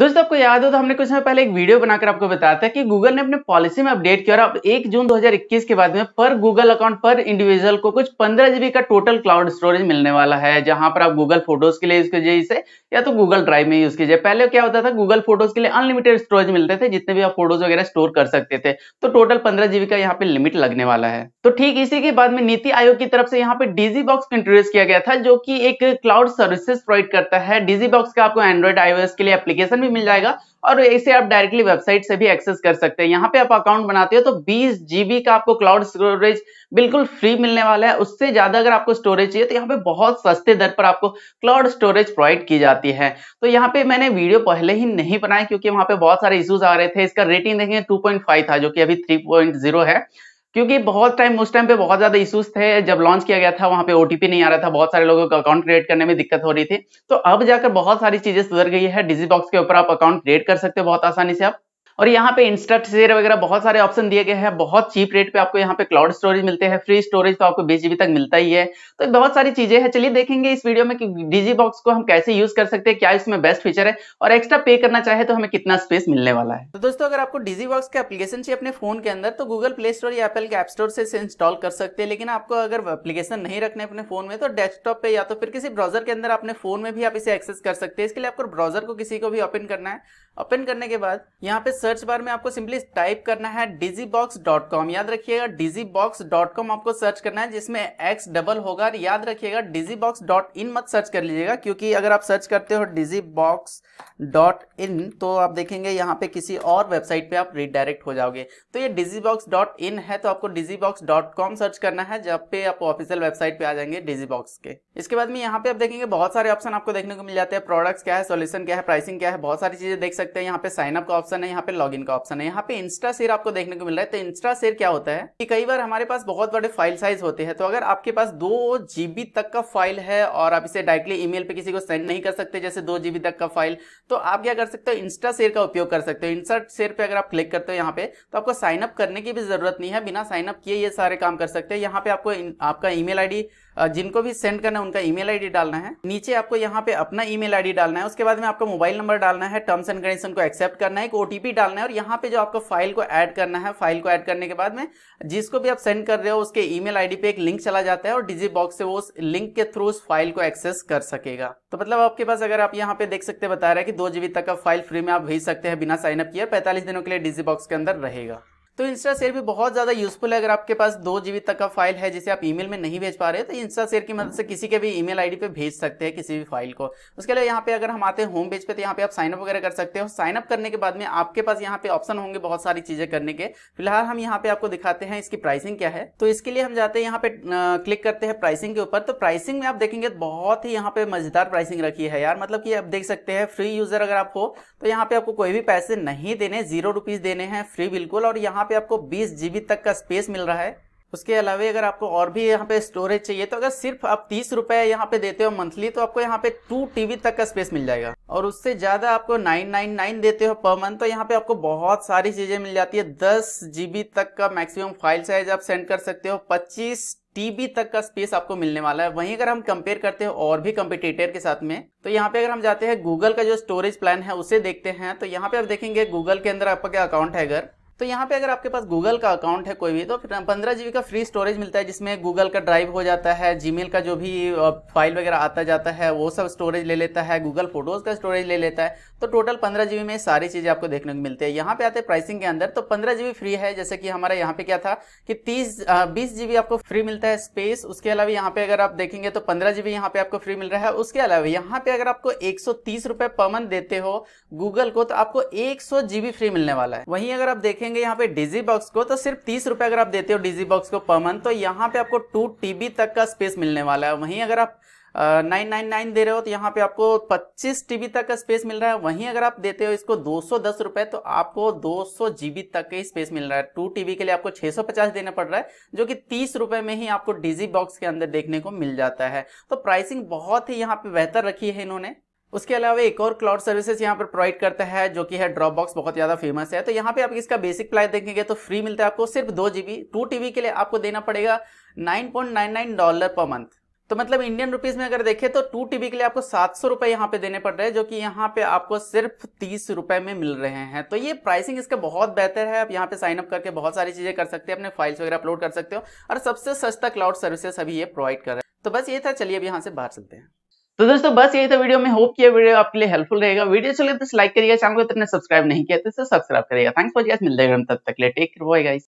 दोस्तों आपको याद हो तो हमने कुछ समय पहले एक वीडियो बनाकर आपको बताया था कि गूगल ने अपने पॉलिसी में अपडेट किया और अब 1 जून 2021 के बाद में पर गूगल अकाउंट पर इंडिविजुअल को कुछ पंद्रह जीबी का टोटल क्लाउड स्टोरेज मिलने वाला है जहां पर आप गूगल फोटोज के लिए यूज कीजिए इसे या तो गूगल ड्राइव में यूज कीजिए पहले क्या होता था गूगल फोटोज के लिए अनलिमिटेड स्टोरेज मिलते थे जितने भी आप फोटोज वगैरह स्टोर कर सकते थे तो टोटल पंद्रह जीबी का यहाँ पे लिमिट लगने वाला है तो ठीक इसी के बाद में नीति आयोग की तरफ से यहाँ पे डिजी बॉक्स इंट्रोड्यूस किया गया था जो की एक क्लाउड सर्विसेस प्रोवाइड करता है डिजी बॉक्स का आपको एंड्रॉइड आईओ के लिए एप्लीकेशन भी मिल जाएगा और इसे आप डायरेक्टली वेबसाइट से भी एक्सेस कर सकते हैं यहाँ पे आप अकाउंट बनाते हो तो बीस जीबी का आपको क्लाउड स्टोरेज बिल्कुल फ्री मिलने वाला है उससे ज्यादा अगर आपको स्टोरेज चाहिए तो यहाँ पे बहुत सस्ते दर पर आपको क्लाउड स्टोरेज प्रोवाइड की जाती है तो यहाँ पे मैंने वीडियो पहले ही नहीं बनाया क्योंकि वहां पे बहुत सारे इशूज आ रहे थे इसका रेटिंग देखेंगे टू था जो कि अभी थ्री है क्योंकि बहुत टाइम उस टाइम पे बहुत ज्यादा इश्यूज थे जब लॉन्च किया गया था वहां पे ओटीपी नहीं आ रहा था बहुत सारे लोगों को अकाउंट क्रिएट करने में दिक्कत हो रही थी तो अब जाकर बहुत सारी चीजें सुधर गई है डिजी बॉक्स के ऊपर आप अकाउंट क्रिएट कर सकते हो बहुत आसानी से आप और यहाँ पे इंस्टेंट शेयर वगैरह बहुत सारे ऑप्शन दिए गए हैं बहुत चीप रेट पे आपको यहाँ पे क्लाउड स्टोरेज मिलते हैं फ्री स्टोरेज तो आपको बीस जीबी तक मिलता ही है तो बहुत सारी चीजें हैं चलिए देखेंगे इस वीडियो में कि डीजी बॉक्स को हम कैसे यूज कर सकते हैं क्या इसमें बेस्ट फीचर है और एक्स्ट्रा पे करना चाहे तो हमें कितना स्पेस मिलने वाला है तो दोस्तों अगर आपको डीजी बॉक्स का एप्लीकेशन चाहिए अपने फोन के अंदर तो गूगल प्ले स्टोर या एपल के एप स्टोर से इंस्टॉल कर सकते हैं लेकिन आपको अगर एप्लीकेशन नहीं रखने अपने फोन में तो डेस्कटॉप पे या तो फिर किसी ब्राउजर के अंदर अपने फोन में भी आप इसे एक्सेस कर सकते हैं इसके लिए आपको ब्राउजर को किसी को भी ओपन करना है ओपन करने के बाद यहाँ पे सर्च बार में आपको सिंपली टाइप करना है डिजी बॉक्स डॉट कॉम याद रखिएगा डिजी बॉक्स डॉट कॉम आपको सर्च करना है जिसमें एक्स डबल होगा याद रखिएगा डिजी बॉक्स डॉट इन मत सर्च कर लीजिएगा क्योंकि अगर आप सर्च करते हो डिजी बॉक्स डॉट इन तो आप देखेंगे यहाँ पे किसी और वेबसाइट पे आप रिडायरेक्ट हो जाओगे तो ये डिजी बॉक्स डॉट इन है तो आपको digi box dot com search करना है जब पे आप ऑफिशियल वेबसाइट पे आ जाएंगे डिजी बॉक्स के इसके बाद में यहाँ पे आप देखेंगे बहुत सारे ऑप्शन आपको देखने को मिल जाते हैं प्रोडक्ट्स क्या है सोल्यूशन क्या है प्राइसिंग क्या है बहुत सारी चीजें देख सकते हैं यहाँ पे साइनअप का ऑप्शन है यहाँ पे लॉग इन का ऑप्शन है यहाँ पे इंस्टा शेयर आपको देखने को मिल रहा है तो इंस्टा शेयर क्या होता है कि कई बार हमारे पास बहुत बड़े फाइल साइज होते हैं तो अगर आपके पास दो जीबी तक का फाइल है और आप इसे डायरेक्टली ईमेल पे किसी को सेंड नहीं कर सकते जैसे दो जीबी तक का फाइल तो आप क्या कर सकते हो इंस्टा शेयर का उपयोग कर सकते हो इंस्टा शेयर पे अगर आप क्लिक करते हो यहाँ पे तो आपको साइन अप करने की भी जरूरत नहीं है बिना साइन अप किए ये सारे काम कर सकते हैं यहाँ पे आपको आपका ई मेल जिनको भी सेंड करना है उनका ईमेल आईडी डालना है नीचे आपको यहाँ पे अपना ईमेल आईडी डालना है उसके बाद में आपका मोबाइल नंबर डालना है टर्म्स एंड कंडीशन को एक्सेप्ट करना है एक ओटीपी डालना डालना है और यहाँ पे जो आपको फाइल को ऐड करना है फाइल को ऐड करने के बाद में जिसको भी आप सेंड कर रहे हो उसके ईमेल आईडी पे एक लिंक चला जाता है और डिजी बॉक्स से वो उस लिंक के थ्रू उस फाइल को एक्सेस कर सकेगा तो मतलब आपके पास अगर आप यहाँ पे देख सकते बता रहे हैं कि दो जीबी तक का फाइल फ्री में आप भेज सकते हैं बिना साइनअप किए पैंतालीस दिनों के लिए डिजी बॉक्स के अंदर रहेगा तो इंस्टा शेयर भी बहुत ज़्यादा यूजफुल है अगर आपके पास दो जीबी तक का फाइल है जिसे आप ईमेल में नहीं भेज पा रहे तो इंस्टा शेयर की मदद से किसी के भी ईमेल आईडी पे भेज सकते हैं किसी भी फाइल को उसके लिए यहाँ पे अगर हम आते हैं होम पेज पे तो यहाँ पे आप साइनअप वगैरह कर सकते हो साइनअप करने के बाद में आपके पास यहाँ पे ऑप्शन होंगे बहुत सारी चीज़ें करने के फिलहाल हम यहाँ पे आपको दिखाते हैं इसकी प्राइसिंग क्या है तो इसके लिए हम जाते हैं यहाँ पे क्लिक करते हैं प्राइसिंग के ऊपर तो प्राइसिंग में आप देखेंगे बहुत ही यहाँ पे मजेदार प्राइसिंग रखी है यार मतलब कि आप देख सकते हैं फ्री यूजर अगर आप हो तो यहाँ पे आपको कोई भी पैसे नहीं देने जीरो रुपीज देने हैं फ्री बिल्कुल और यहाँ पे आपको बीस जीबी तक का स्पेस मिल रहा है उसके अलावे अगर आपको और भी यहाँ पे स्टोरेज चाहिए तो अगर सिर्फ आप तीस रुपए यहाँ पे देते हो मंथली तो आपको यहाँ पे टू टीबी तक का स्पेस मिल जाएगा और उससे ज्यादा आपको नाइन नाइन नाइन देते हो पर मंथ तो यहाँ पे आपको बहुत सारी चीजें मिल जाती है दस जीबी तक का मैक्सिमम फाइल साइज आप सेंड कर सकते हो पच्चीस टीबी तक का स्पेस आपको मिलने वाला है वहीं अगर हम कंपेयर करते हैं और भी कंपिटेटर के साथ में तो यहाँ पे अगर हम जाते हैं गूगल का जो स्टोरेज प्लान है उसे देखते हैं तो यहाँ पे आप देखेंगे गूगल के अंदर आपका क्या अकाउंट है अगर तो यहाँ पे अगर आपके पास गूगल का अकाउंट है कोई भी तो पंद्रह जी का फ्री स्टोरेज मिलता है जिसमें गूगल का ड्राइव हो जाता है जीमेल का जो भी फाइल वगैरह आता जाता है वो सब स्टोरेज ले लेता है गूगल फोटोज़ का स्टोरेज ले लेता है तो टोटल पंद्रह जी में सारी चीज़ें आपको देखने को मिलती है यहाँ पे आते हैं प्राइसिंग के अंदर तो पंद्रह जी फ्री है जैसे कि हमारा यहाँ पे क्या था कि तीस बीस जी आपको फ्री मिलता है स्पेस उसके अलावा यहाँ पे अगर आप देखेंगे तो पंद्रह जी यहाँ पे आपको फ्री मिल रहा है उसके अलावा यहाँ पे अगर आपको एक सौ तीस रुपए पर मंथ देते हो गूगल को तो आपको एक सौ जी फ्री मिलने वाला है वहीं अगर आप देखें देखेंगे यहाँ पे डिजी बॉक्स को तो सिर्फ तीस रुपए अगर आप देते हो डिजी बॉक्स को पर मंथ तो यहाँ पे आपको टू टीबी तक का स्पेस मिलने वाला है वहीं अगर आप नाइन नाइन नाइन दे रहे हो तो यहाँ पे आपको पच्चीस टीबी तक का स्पेस मिल रहा है वहीं अगर आप देते हो इसको दो सौ दस रुपए तो आपको दो सौ जीबी तक का ही स्पेस मिल रहा है टू टीबी के लिए आपको 650 देना पड़ रहा है जो कि तीस रुपए में ही आपको डिजी बॉक्स के अंदर देखने को मिल जाता है तो प्राइसिंग बहुत ही यहाँ पे बेहतर रखी है इन्होंने उसके अलावा एक और क्लाउड सर्विसेज यहाँ पर प्रोवाइड करता है जो कि है ड्रॉप बॉक्स बहुत ज्यादा फेमस है तो यहाँ पे आप इसका बेसिक प्लान देखेंगे तो फ्री मिलता है आपको सिर्फ दो जीबी टू टीबी के लिए आपको देना पड़ेगा 9.99 डॉलर पर मंथ तो मतलब इंडियन रुपीज में अगर देखें तो टू टीबी के लिए आपको सात सौ रुपए यहाँ पे देने पड़ रहे हैं जो कि यहाँ पे आपको सिर्फ तीस रुपए में मिल रहे हैं तो ये प्राइसिंग इसका बहुत बेहतर है आप यहाँ पे साइन अप करके बहुत सारी चीजें कर सकते हैं अपने फाइल्स वगैरह अपलोड कर सकते हो और सबसे सस्ता क्लाउड सर्विसेस अभी ये प्रोवाइड कर रहे हैं तो बस ये था चलिए अब यहाँ से बाहर चलते हैं तो दोस्तों बस यही था वीडियो में होप किया वीडियो आपके लिए हेल्पफुल रहेगा वीडियो चले तो लाइक करिएगा चैनल को इतने सब्सक्राइब नहीं किया तो सब्सक्राइब करिएगा थैंक्स फॉर गाइस मिलते हैं तब तक ले टेक बाय गाइस